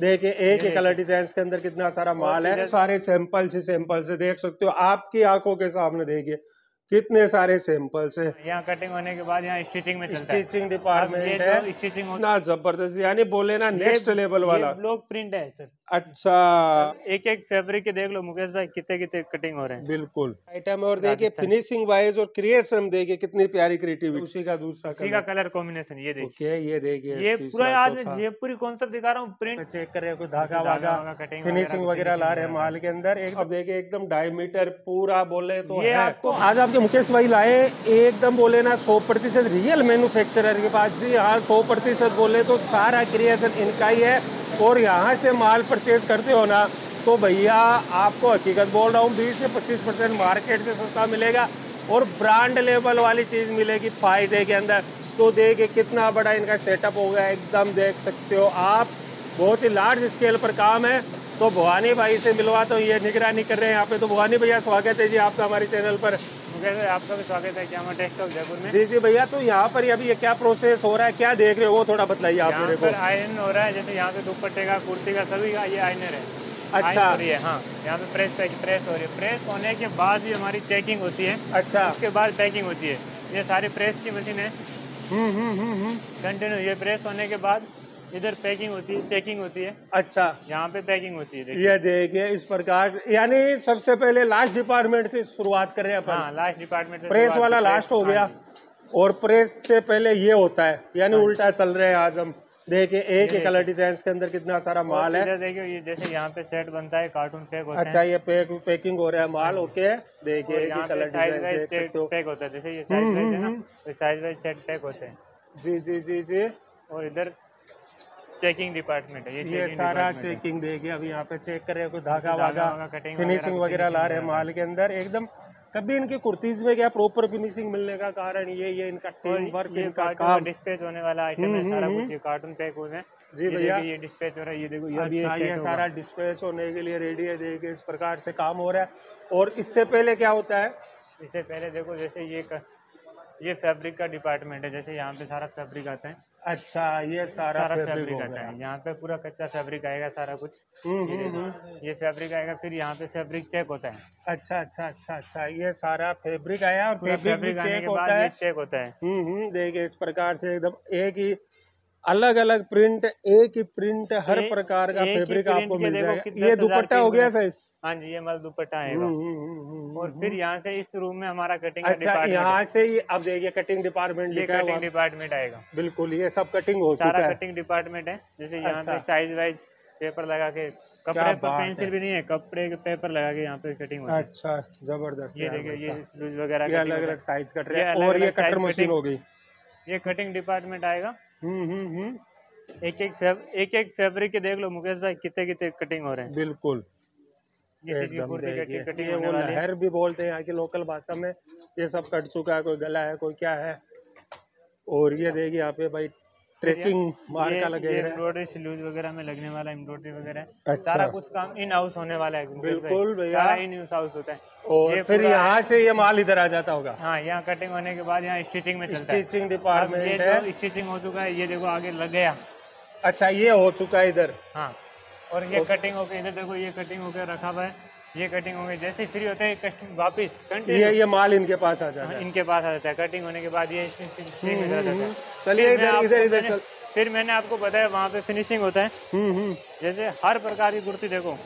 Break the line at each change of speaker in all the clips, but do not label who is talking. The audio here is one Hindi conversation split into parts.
देखिए एक ही कलर डिजाइन के अंदर कितना सारा माल है सारे सैंपल से सैंपल से देख सकते हो आपकी आंखों के सामने देखिए कितने सारे सैंपल्स है
यहाँ कटिंग होने के बाद यहाँ
स्टिचिंग में स्टिचिंग डिपार्टमेंट है स्टिचिंग ना जबरदस्त यानी बोले ना नेक्स्ट लेवल वाला
ब्लॉक प्रिंट है सर अच्छा एक एक फैब्रिक के देख लो मुकेश भाई कितने कितने कटिंग हो रहे हैं बिल्कुल आइटम और देखिए फिनिशिंग
वाइज और क्रिएशन देखिए कितनी प्यारी क्रिएटिविटी उसी का दूसरा उसी का
कलर कॉम्बिनेशन ये
देखिए ये देखिए ये पूरा आज
ये पूरी कॉन्सेप्ट दिखा रहा हूँ प्रिंट
चेक कर रहे हो धागा वागा फिनिशिंग वगैरह ला रहे हैं माल के अंदर देखिए एकदम डायमीटर पूरा बोले तो ये आपको आज आप कि मुकेश भाई लाए एकदम बोले ना सौ प्रतिशत रियल मैन्युफैक्चरर के पास जी हाँ सौ प्रतिशत बोले तो सारा क्रिएशन इनका ही है और यहाँ से माल परचेज करते हो ना तो भैया आपको हकीकत बोल रहा हूँ बीस से पच्चीस परसेंट मार्केट से सस्ता मिलेगा और ब्रांड लेवल वाली चीज़ मिलेगी फायदे के अंदर तो देखिए कितना बड़ा इनका सेटअप हो गया एकदम देख सकते हो आप बहुत ही लार्ज स्केल पर काम है तो भवानी भाई से मिलवा तो ये निगरानी कर रहे हैं यहाँ पे तो भवानी भैया
स्वागत है जी आपका हमारे चैनल पर तो आपका भी स्वागत है क्या जयपुर में जी
जी भैया तो यहाँ पर अभी क्या प्रोसेस हो रहा है क्या देख रहे हो वो थोड़ा बताइए आप मेरे को आयरन
हो रहा है जैसे यहाँ पे दुपट्टे का कुर्ती का सभी का ये आयनर है
अच्छा हो रही है हाँ
यहाँ पे प्रेस प्रेस हो रही है प्रेस होने के बाद ही हमारी चेकिंग होती है अच्छा उसके बाद पैकिंग होती है ये सारी प्रेस की मशीन है कंटिन्यू हम्म, हम्म, हम्म, ये प्रेस होने के बाद इधर पैकिंग होती है चेकिंग होती है अच्छा यहाँ पे पैकिंग होती है
ये देखिए इस प्रकार यानी सबसे पहले लास्ट डिपार्टमेंट से शुरुआत कर रहे हैं हाँ, लास्ट डिपार्टमेंट प्रेस वाला लास्ट हो गया हाँ और प्रेस से पहले ये होता है यानी हाँ उल्टा चल रहे हैं आज हम देखिए एक ही कलर डिजाइन के अंदर कितना सारा माल है
देखिए ये जैसे यहाँ पे सेट बनता है कार्टून पैक होता अच्छा ये
पैक पैकिंग हो रहा है माल हाँ ओके देखिए एक ही कलर डिजाइन देख सकते हो पैक
होता है जैसे ये साइज वाइज सेट पैक होते हैं जी जी जी जी और इधर चेकिंग डिपार्टमेंट है ये, ये सारा चेकिंग
देखिए अभी यहाँ पे चेक कर रहे हैं कोई धागा वागा फिनिशिंग वगैरह तो ला रहे हैं माल के अंदर एकदम कभी इनके कुर्तीज में क्या प्रॉपर फिनिशिंग मिलने का कारण ये ये इनका टीम वर्क इनका काम
डिस्पेच होने वाला आइटम है हम्म, हम्म, सारा कुछ हम्म। ये कार्टून पैक हुए जी भैया ये डिस्पेच हो रहा है ये देखो ये अच्छा ये सारा डिस्पेच होने के लिए रेडी है देखिए इस प्रकार से काम हो रहा है और इससे पहले क्या होता है इससे पहले देखो जैसे ये ये फैब्रिक का डिपार्टमेंट है जैसे यहाँ पे सारा फैब्रिक आता है अच्छा ये सारा, सारा फैब्रिक आता है यहाँ पे पूरा कच्चा फैब्रिक आएगा सारा कुछ हम्म, ये फैब्रिक हम्म, हम्म। आएगा फिर यहाँ पे फैब्रिक चेक होता है अच्छा
अच्छा अच्छा अच्छा ये सारा फैब्रिक आया और फैब्रिक चेक होता है चेक
होता है देखिए
इस प्रकार से एकदम एक ही अलग अलग प्रिंट एक ही प्रिंट हर प्रकार का फैब्रिक आपको मिल जाएगा ये दुपट्टा हो गया सर
हाँ जी ये मतलब दुपट्टा आएगा और फिर हम्म। यहाँ से इस रूम में हमारा कटिंग अच्छा यहाँ से ही अब देखिए कटिंग डिपार्टमेंट ये कटिंग डिपार्टमेंट आएगा बिल्कुल ये सब कटिंग हो सारा चुका कटिंग डिपार्टमेंट है जैसे यहाँ अच्छा। पे साइज वाइज पेपर लगा के कपड़े पर पेंसिल भी नहीं है कपड़े के पेपर लगा के यहाँ पे कटिंग होती है अच्छा
जबरदस्त ये देखिए ये स्लूज वगैरह ये अलग अलग साइज कट रहे हैं और ये कटर मशीन हो गई
ये कटिंग डिपार्टमेंट आएगा हम्म हम्म एक एक फैब्रिक के देख लो मुकेश भाई कितने कितने कटिंग हो रहे हैं बिल्कुल एकदम ये वो लहर
भी बोलते हैं यहाँ की लोकल भाषा में ये सब कट चुका है कोई गला है कोई क्या है और ये देखिए यहाँ पे भाई ट्रेकिंग मार लगे एम्ब्रॉयडरी
सिलूज वगैरह में लगने वाला एम्ब्रॉयडरी वगैरह अच्छा। सारा कुछ काम इन हाउस होने वाला है बिल्कुल भैया इन हाउस होता है
और फिर यहाँ से ये माल इधर आ जाता होगा
हाँ यहाँ कटिंग होने के बाद यहाँ स्टिचिंग में स्टिचिंग डिपार्टमेंट स्टिचिंग हो चुका है ये देखो आगे लग गया
अच्छा ये हो चुका है
इधर हाँ और ये कटिंग तो- होकर इधर देखो ये कटिंग होकर रखा हुआ है ये कटिंग हो गई जैसे फ्री होते हैं कस्टम वापिस ये ये माल इनके पास आ जाता हाँ, है इनके पास आ जाता है कटिंग होने के बाद ये हम्म, हम्म, हम्म। चलिए इधर इधर इधर फिर मैंने आपको बताया वहाँ पे फिनिशिंग होता है जैसे हर प्रकार की कुर्ती देखो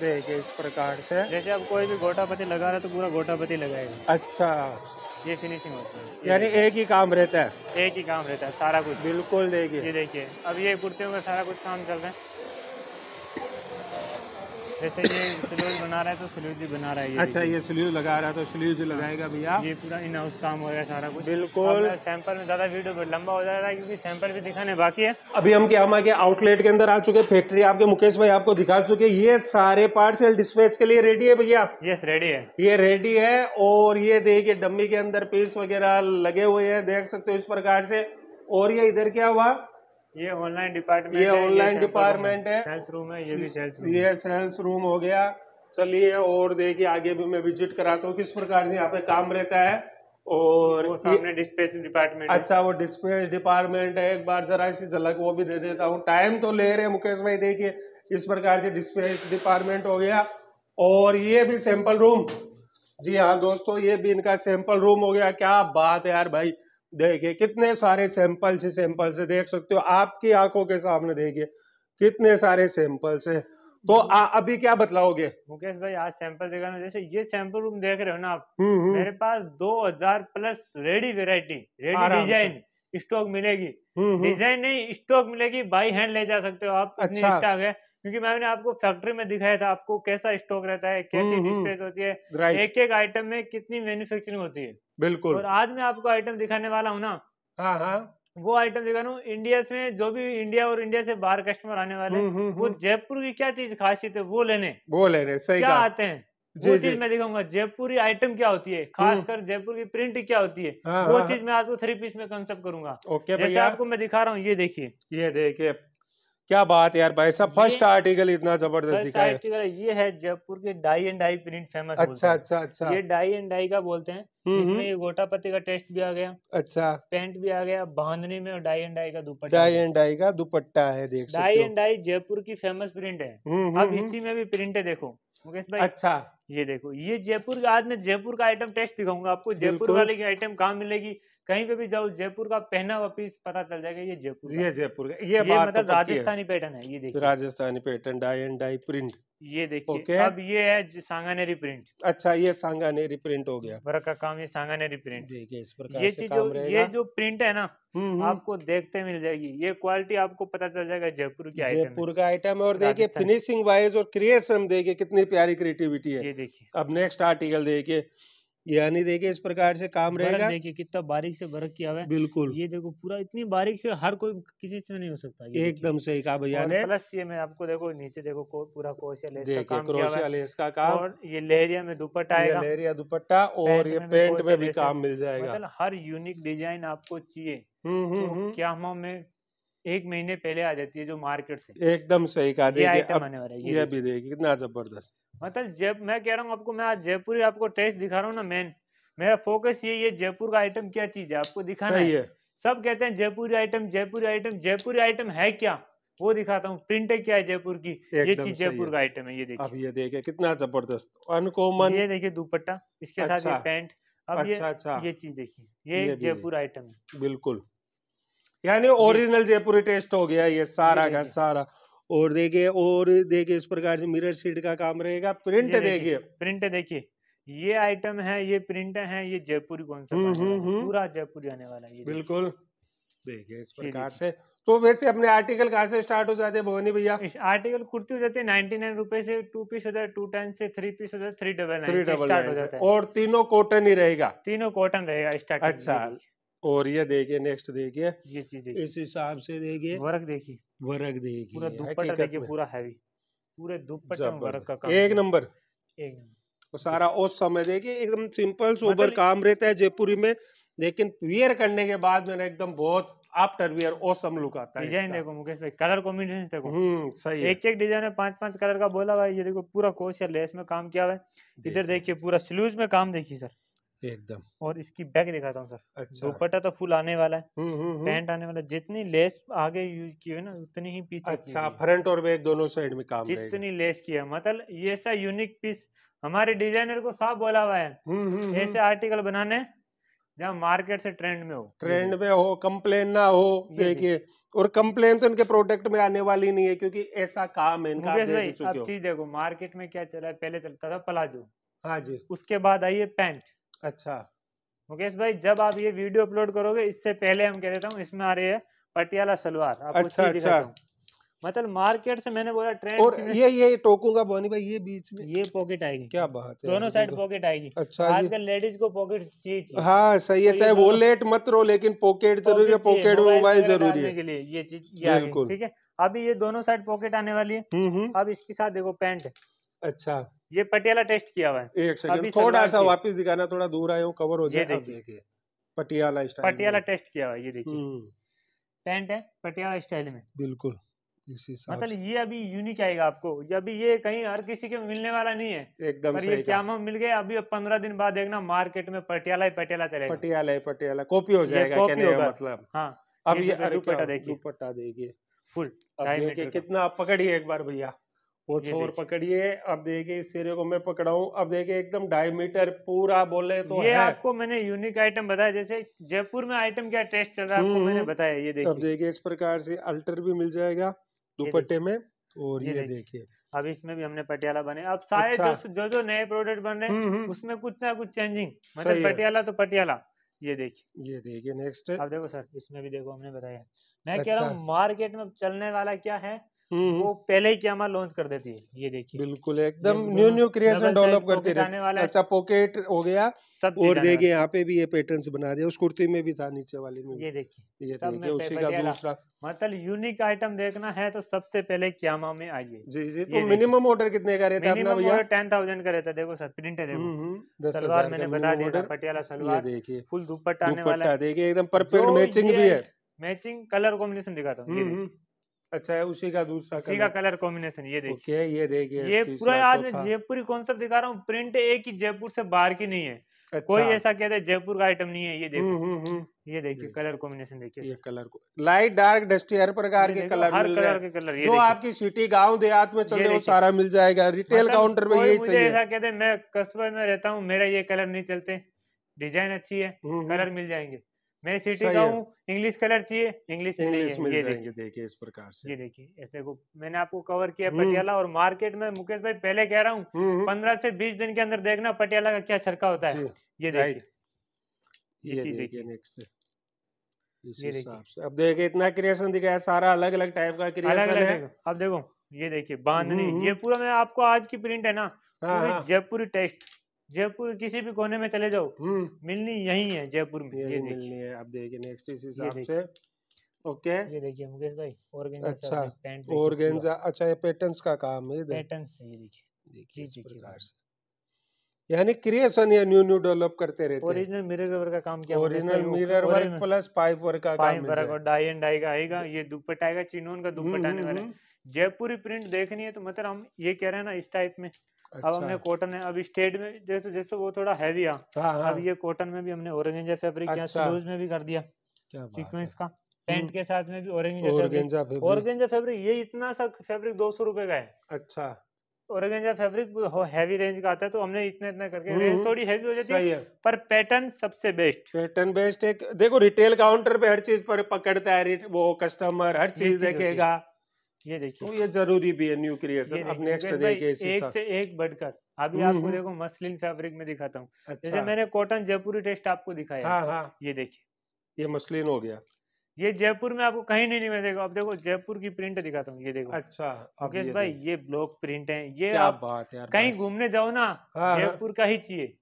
देखिए इस प्रकार से जैसे आप कोई भी गोटापति लगा रहे तो पूरा गोटापति लगाएगा अच्छा ये फिनिशिंग होता है यानी एक ही काम रहता है एक ही काम रहता है सारा कुछ बिल्कुल देखिए ये देखिए अब ये कुर्तियों का सारा कुछ काम चल रहा है जैसे ये स्लूज बना रहा है तो स्लूज ही बना रहा है ये अच्छा ये स्लूज लगा रहा है तो स्लूज लगाएगा भैया ये पूरा इन हाउस काम हो गया सारा कुछ बिल्कुल सैंपल में ज़्यादा वीडियो लंबा हो जाएगा क्योंकि सैंपल भी दिखाने बाकी है
अभी हम क्या हम आगे आउटलेट के अंदर आ चुके हैं फैक्ट्री आपके मुकेश भाई आपको दिखा चुके हैं ये सारे पार्सल डिस्पैच के लिए रेडी है भैया ये रेडी है ये रेडी है और ये देखिए डम्मी के अंदर पीस वगैरह लगे हुए है देख सकते हो इस प्रकार से और ये इधर क्या हुआ ये ऑनलाइन डिपार्टमेंट ये ऑनलाइन डिपार्टमेंट है सेल्स रूम है ये भी सेल्स रूम ये सेल्स रूम हो गया चलिए और देखिए आगे भी मैं विजिट कराता हूँ किस प्रकार से यहाँ पे काम रहता है और वो डिस्पेच डिपार्टमेंट अच्छा वो डिस्पेच डिपार्टमेंट है एक बार जरा इसी झलक वो भी दे देता हूँ टाइम तो ले रहे मुकेश भाई देखिए इस प्रकार से डिस्पेच डिपार्टमेंट हो गया और ये भी सैंपल रूम जी हाँ दोस्तों ये भी इनका सैंपल रूम हो गया क्या बात है यार भाई देखिए कितने सारे सैंपल्स से सैंपल्स देख सकते हो आपकी आंखों के सामने देखिए कितने सारे सैंपल्स है तो हम्म। आ, अभी क्या बतलाओगे
मुकेश भाई आज सैंपल ना जैसे ये सैंपल रूम देख रहे हो ना आप हम्म, हम्म। मेरे पास 2000 plus ready variety ready design stock मिलेगी डिजाइन नहीं स्टॉक मिलेगी बाई हैंड ले जा सकते हो आप अच्छा क्योंकि मैंने आपको फैक्ट्री में दिखाया था आपको कैसा स्टॉक रहता है कैसी डिस्पेज हम्म, हम्म। होती है एक एक आइटम में कितनी मैन्युफैक्चरिंग होती है बिल्कुल और आज मैं आपको आइटम दिखाने वाला हूँ ना हाँ, हाँ। वो आइटम दिखा रहा हूँ इंडिया में जो भी इंडिया और इंडिया से बाहर कस्टमर आने वाले हम्म, वो जयपुर की क्या चीज खासियत है वो लेने
वो लेने सही क्या आते
हैं जी, वो चीज मैं दिखाऊंगा जयपुरी आइटम क्या होती है खासकर जयपुर की प्रिंट क्या होती है हाँ, वो हाँ, चीज मैं आपको थ्री पीस में कंसेप्ट करूंगा ओके जैसे आपको मैं दिखा रहा हूँ ये देखिए ये देखिए क्या बात
यार भाई साहब फर्स्ट आर्टिकल इतना जबरदस्त दिखा है आर्टिकल
ये है जयपुर के dye and dye print famous अच्छा अच्छा अच्छा ये डाई एंड डाई का बोलते हैं इसमें हम्म, हम्म। गोटा पत्ते का टेस्ट भी आ गया अच्छा पेंट भी आ गया बांधने में और डाई एंड डाई का दुपट्टा डाई
एंड डाई का दुपट्टा है देख डाई एंड
डाई जयपुर की फेमस प्रिंट है हम्म, अब इसी में भी प्रिंट है देखो मुकेश भाई अच्छा ये देखो ये जयपुर आज मैं जयपुर का आइटम टेस्ट दिखाऊंगा आपको जयपुर वाले की आइटम कहाँ मिलेगी कहीं पे भी जाओ जयपुर का पहना वापिस पता चल जाएगा ये जयपुर
ये जयपुर का ये, ये तो मतलब राजस्थानी
पैटर्न है ये देखिए
Rajasthani pattern dye and dye print ये देखिए okay. अब
ये है सांगानेरी प्रिंट
अच्छा ये सांगानेरी प्रिंट हो गया वर्क का काम ये सांगानेरी प्रिंट देखिए इस प्रकार ये चीज जो ये
जो प्रिंट है ना हम्म, हम्म। आपको देखते मिल जाएगी ये क्वालिटी आपको पता चल जाएगा जयपुर की जयपुर का आइटम है और देखिए फिनिशिंग
वाइज और क्रिएशन देखिए कितनी प्यारी क्रिएटिविटी है ये देखिए अब नेक्स्ट आर्टिकल देखिए यानी देखिए इस प्रकार से काम रहेगा देखिए
कितना बारीक से वर्क किया हुआ है बिल्कुल ये देखो पूरा इतनी बारीक से हर कोई किसी से नहीं हो सकता एकदम सही कहा भैया ने प्लस ये मैं आपको देखो नीचे देखो को, पूरा क्रोशिया लेस का काम काम और ये लेरिया में दुपट्टा आएगा लेरिया
दुपट्टा और ये पेंट में भी काम मिल जाएगा मतलब
हर यूनिक डिजाइन आपको चाहिए हम्म, हम्म, तो हम्म। क्या में एक महीने पहले आ जाती है जो मार्केट से
एकदम सही कहा ये आइटम आने वाला है ये, ये भी देखिए कितना जबरदस्त
मतलब जब मैं कह रहा हूँ आपको मैं आज जयपुर आपको टेस्ट दिखा रहा हूँ ना मेन मेरा फोकस ये ये जयपुर का आइटम क्या चीज है आपको दिखाना है।, है सब कहते हैं Jaipur item Jaipur item Jaipur item है क्या वो दिखाता हूँ प्रिंट क्या है जयपुर की ये चीज जयपुर का आइटम
है ये देखिए अब ये देखिए कितना जबरदस्त अनकोमन ये
देखिए दुपट्टा इसके अच्छा, साथ ये पैंट अच्छा। अब अच्छा, अच्छा, ये अच्छा, ये चीज देखिए ये, ये जयपुर आइटम
है बिल्कुल यानी ओरिजिनल जयपुरी टेस्ट हो गया ये सारा का सारा और देखिए और देखिए इस प्रकार से मिरर सीट का काम रहेगा प्रिंट देखिए
प्रिंट देखिए ये आइटम है ये प्रिंट है ये जयपुरी कौन सा हम्म, हम्म, हम्म। पूरा जयपुरी आने वाला
है बिल्कुल देखिए इस प्रकार
से तो वैसे अपने आर्टिकल कहाँ से स्टार्ट हो जाते हैं भवानी भैया आर्टिकल कुर्ती हो जाती है नाइनटी नाइन रुपए से टू पीस हो जाए टू टेन से थ्री पीस हो जाए थ्री डबल थ्री डबल
और तीनों कॉटन ही रहेगा तीनों कॉटन रहेगा स्टार्ट अच्छा और ये देखिए नेक्स्ट देखिए ये चीज देखिए इस हिसाब से देखिए वर्क देखिए वर्क देखिए पूरा दुपट्टा देखिए पूरा हैवी
पूरे दुपट्टा वर्क का काम एक नंबर एक नंबर
और सारा उस समय देखिए एकदम सिंपल मतलब सोबर काम रहता है जयपुरी में लेकिन वियर करने के
बाद मैंने एकदम बहुत आफ्टर वियर औसम लुक आता है डिजाइन देखो मुकेश भाई कलर कॉम्बिनेशन देखो हम्म सही एक एक डिजाइन में पांच पांच कलर का बोला भाई ये देखो पूरा कोश या लेस में काम किया हुआ है इधर देखिए पूरा स्लूज में काम देखिए सर एकदम और इसकी बैक दिखाता हूँ सर अच्छा दुपट्टा तो फुल आने वाला है हम्म, हम्म, हम्म। पैंट आने वाला जितनी लेस आगे यूज की है ना उतनी ही पीछे अच्छा फ्रंट
और बैक दोनों साइड में काम जितनी
लेस की है मतलब ये सा यूनिक पीस हमारे डिजाइनर को साफ बोला हुआ है ऐसे आर्टिकल बनाने जहाँ मार्केट से ट्रेंड में हो ट्रेंड
में हो कम्प्लेन ना हो देखिए और कम्प्लेन तो इनके प्रोडक्ट में आने वाली नहीं है क्योंकि
ऐसा काम है इनका चीज देखो मार्केट में क्या चला है पहले चलता था प्लाजो हाँ जी उसके बाद आई है पैंट अच्छा मुकेश भाई जब आप ये वीडियो अपलोड करोगे इससे पहले हम कह देता हूँ इसमें आ रही है पटियाला सलवार अच्छा, अच्छा। मतलब मार्केट से मैंने बोला ट्रेंड और ये ये
टोकूंगा बोनी भाई ये बीच में ये पॉकेट आएगी क्या बात है दोनों साइड पॉकेट
आएगी अच्छा आजकल लेडीज को पॉकेट चाहिए हाँ सही है तो चाहे वॉलेट
मत रो लेकिन
पॉकेट जरूरी है पॉकेट मोबाइल जरूरी है के लिए ये चीज ये ठीक है अभी ये दोनों साइड पॉकेट आने वाली है हम्म, हम्म। अब इसके साथ देखो पैंट अच्छा ये पटियाला टेस्ट किया हुआ है एक सेकंड थोड़ा सा वापस
दिखाना थोड़ा दूर आए कवर हो जाए
देखिए पटियाला स्टाइल पटियाला टेस्ट किया हुआ ये देखिए पैंट हम्म। है पटियाला स्टाइल में बिल्कुल मतलब ये अभी यूनिक आएगा आपको ये अभी ये कहीं हर किसी के मिलने वाला नहीं है
एकदम सही ये क्या
मिल गए अभी पंद्रह दिन बाद देखना मार्केट में पटियाला पटियाला चलेगा पटियाला
पटियाला कॉपी हो जाएगा मतलब
हाँ अब ये दुपट्टा देखिए दुपट्टा देखिए फुल कितना
पकड़िए एक बार भैया वो छोर पकड़िए अब देखिए इस सिरे को मैं पकड़ाऊं अब देखिए एकदम डायमीटर पूरा बोले तो ये है। आपको
मैंने यूनिक आइटम बताया जैसे जयपुर में आइटम क्या टेस्ट चल रहा है आपको मैंने हम्म, बताया
ये देखिए अब देखिए इस प्रकार से अल्टर भी मिल जाएगा दुपट्टे में
और ये, ये देखिए अब इसमें भी हमने पटियाला बने अब सारे अच्छा। जो जो नए प्रोडक्ट बन रहे हैं हम्म, हम्म। उसमें कुछ ना कुछ चेंजिंग मतलब पटियाला तो पटियाला ये देखिए ये देखिए नेक्स्ट अब देखो सर इसमें भी देखो हमने बताया मैं अच्छा। कह रहा अच्छा। हूँ मार्केट में चलने वाला क्या है हम्म। वो पहले ही कैमरा लॉन्च कर देती है ये देखिए बिल्कुल एकदम न्यू न्यू क्रिएशन डेवलप करती वाला अच्छा पॉकेट हो गया सब और देखिए
यहाँ पे भी ये पैटर्न बना दिया उस कुर्ती में भी था नीचे वाले
में ये देखिए ये उसी का दूसरा मतलब यूनिक आइटम देखना है तो सबसे पहले क्यामा में आइए जी जी तो मिनिमम
ऑर्डर कितने का रहता है भैया
टेन थाउजेंड का रहता है देखो सर प्रिंट है हम्म, हम्म, पटियाला सलवार देखिए फुल दुपट्टा आने वाला देखिए
एकदम परफेक्ट मैचिंग भी है
मैचिंग कलर कॉम्बिनेशन दिखाता हूँ अच्छा है उसी का दूसरा उसी का कलर कॉम्बिनेशन ये देखिए
ये देखिए ये पूरा आज मैं
जयपुर कॉन्सेप्ट दिखा रहा हूँ प्रिंट एक ही जयपुर से बाहर की नहीं है अच्छा। कोई ऐसा कहते हैं जयपुर का आइटम नहीं है ये हम्म, देखो हम्म, हम्म। ये देखिए कलर कॉम्बिनेशन देखिए ये कलर को
लाइट डार्क डस्टी हर प्रकार के कलर हर कलर के कलर जो आपकी सिटी गांव देहात में चले वो सारा मिल जाएगा रिटेल मतलब काउंटर में यही चाहिए ऐसा
कहते मैं कस्बे में रहता हूँ मेरा ये कलर नहीं चलते डिजाइन अच्छी है कलर मिल जाएंगे मैं सिटी का हूँ इंग्लिश कलर चाहिए इंग्लिश देखिए इस प्रकार से ये देखिए इस देखो मैंने आपको कवर किया हम्म। पटियाला और मार्केट में मुकेश भाई पहले कह रहा हूँ हम्म, हम्म। पंद्रह से बीस दिन के अंदर देखना पटियाला का क्या छरका होता है ये देखिए
ये देखिए नेक्स्ट अब देखिए इतना क्रिएशन दिखाया सारा अलग अलग टाइप का क्रिएशन है अब देखो
ये देखिए बांधनी जयपुर में आपको आज की प्रिंट है ना तो हाँ, हाँ। जयपुरी टेस्ट जयपुर किसी भी कोने में चले जाओ हम्म। मिलनी यही है जयपुर में ये मिलनी
है अब देखिए नेक्स्ट इस हिसाब से ओके ये देखिए मुकेश भाई ऑर्गेन्जा अच्छा ऑर्गेन्जा अच्छा ये पैटर्न्स का काम है पैटर्न्स
ये देखिए देखिए इस प्रकार से
यानी क्रिएशन या न्यू न्यू डेवलप करते रहते हैं ओरिजिनल
मिरर वर्क का काम किया original mirror work plus pipe work का काम है और डाई एंड डाई का आएगा ये दुपट्टा आएगा चिनोन का दुपट्टा हम्म, आने हम्म, वाला है जयपुरी प्रिंट देखनी है तो मतलब हम ये कह रहे हैं ना इस टाइप में अच्छा, अब हमने कॉटन है अब स्टेट में जैसे जैसे वो थोड़ा हैवी आ हाँ, हाँ, अब ये कॉटन में भी हमने ऑरेंजा फैब्रिक अच्छा, स्लूज में भी कर दिया सीक्वेंस का पेंट के साथ में भी ऑरेंजा ऑरेंजा फैब्रिक ये इतना सा फैब्रिक दो सौ रूपये का है अच्छा ऑरेगेंजा फैब्रिक हैवी रेंज का आता है तो हमने इतने इतने करके रेंज हम्म। थोड़ी हैवी हो जाती है
पर पैटर्न सबसे बेस्ट पैटर्न बेस्ट एक देखो रिटेल काउंटर पे हर चीज पर पकड़ता है वो कस्टमर हर चीज देखेगा ये देखिए तो ये जरूरी भी है न्यू क्रिएशन अब नेक्स्ट देखिए एक से
एक बढ़कर अभी हम्म, आपको हम्म। देखो मसलिन फैब्रिक में दिखाता हूँ अच्छा। जैसे मैंने कॉटन जयपुरी टेस्ट आपको दिखाया हाँ, हाँ। ये देखिए ये मसलिन हो गया ये जयपुर में आपको कहीं नहीं मिलेगा अब देखो जयपुर की प्रिंट दिखाता हूँ ये देखो अच्छा ये भाई ये ब्लॉक प्रिंट है ये क्या आप बात यार कहीं घूमने जाओ ना हाँ, हाँ, जयपुर का ही चाहिए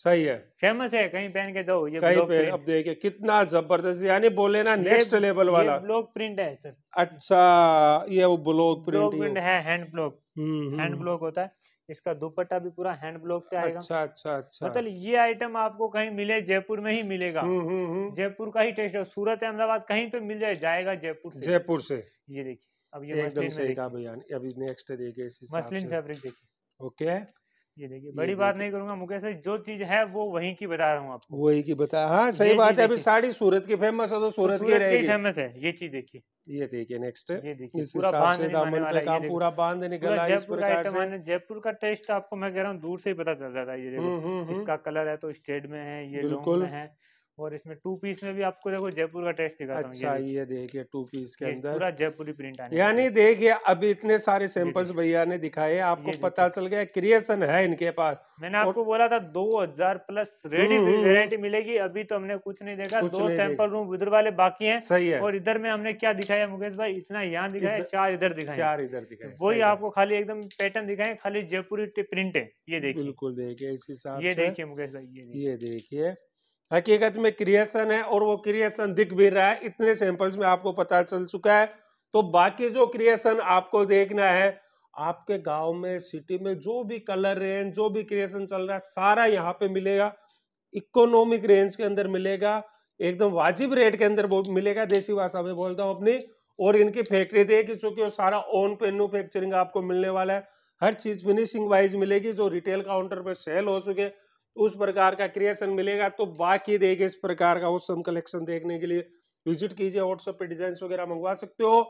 सही है फेमस है कहीं पहन के जाओ ये कहीं पहन अब
देखिए कितना जबरदस्त यानी बोले ना नेक्स्ट लेवल वाला
ब्लॉक प्रिंट है सर
अच्छा ये वो ब्लॉक प्रिंट, प्रिंट है
हैंड ब्लॉक हैंड ब्लॉक होता है इसका दुपट्टा भी पूरा हैंड ब्लॉक से आएगा अच्छा अच्छा अच्छा मतलब ये आइटम आपको कहीं मिले जयपुर में ही मिलेगा हम्म, हम्म, हम्म। जयपुर का ही टेस्ट है सूरत अहमदाबाद कहीं पे मिल जाए जाएगा जयपुर से जयपुर से ये देखिए अब ये एकदम सही कहा
भैया अभी नेक्स्ट देखिए मसलिन फैब्रिक देखिए ओके ये देखिए बड़ी बात
नहीं करूंगा मुकेश भाई जो चीज है वो वहीं की बता रहा हूँ आपको
वही की बता हाँ सही बात है अभी साड़ी सूरत की फेमस है तो, तो सूरत, की रहेगी फेमस है ये चीज देखिए ये देखिए नेक्स्ट ये
देखिए पूरा बांध निकला जयपुर का टेस्ट आपको मैं कह रहा हूँ दूर से ही पता चल जाता है ये देखो हम्म, हम्म, हम्म। इसका कलर है तो स्टेट में है ये लॉन्ग में है और इसमें टू पीस में भी आपको देखो जयपुर का टेस्ट दिखाता अच्छा ये, ये देखिए टू पीस के अंदर पूरा जयपुरी प्रिंट आने
यानी देखिए अभी इतने सारे सैंपल्स भैया ने दिखाए आपको पता चल गया क्रिएशन है इनके पास मैंने और... आपको बोला था
2000 प्लस रेडी वेरायटी मिलेगी अभी तो हमने कुछ नहीं देखा दो सैंपल रूम उधर वाले बाकी है सही है और इधर में हमने क्या दिखाया मुकेश भाई इतना यहाँ दिखाया चार इधर दिखाया चार इधर दिखाया तो वही आपको खाली एकदम पैटर्न दिखाए खाली जयपुरी प्रिंट है ये देखिए बिल्कुल देखिए इसी
साथ ये देखिए
मुकेश भाई
ये देखिए हकीकत में क्रिएशन है और वो क्रिएशन दिख भी रहा है इतने सैंपल्स में आपको पता चल चुका है तो बाकी जो क्रिएशन आपको देखना है आपके गांव में सिटी में जो भी कलर रेंज जो भी क्रिएशन चल रहा है सारा यहाँ पे मिलेगा इकोनॉमिक रेंज के अंदर मिलेगा एकदम वाजिब रेट के अंदर मिलेगा देसी भाषा में बोलता हूँ अपनी और इनकी फैक्ट्री देगी चूंकि सारा ओन मैन्युफैक्चरिंग आपको मिलने वाला है हर चीज फिनिशिंग वाइज मिलेगी जो रिटेल काउंटर पे सेल हो चुके उस प्रकार का क्रिएशन मिलेगा तो बाकी देखे इस प्रकार का ऑसम कलेक्शन देखने के लिए विजिट कीजिए व्हाट्सएप पे डिजाइन वगैरह मंगवा सकते हो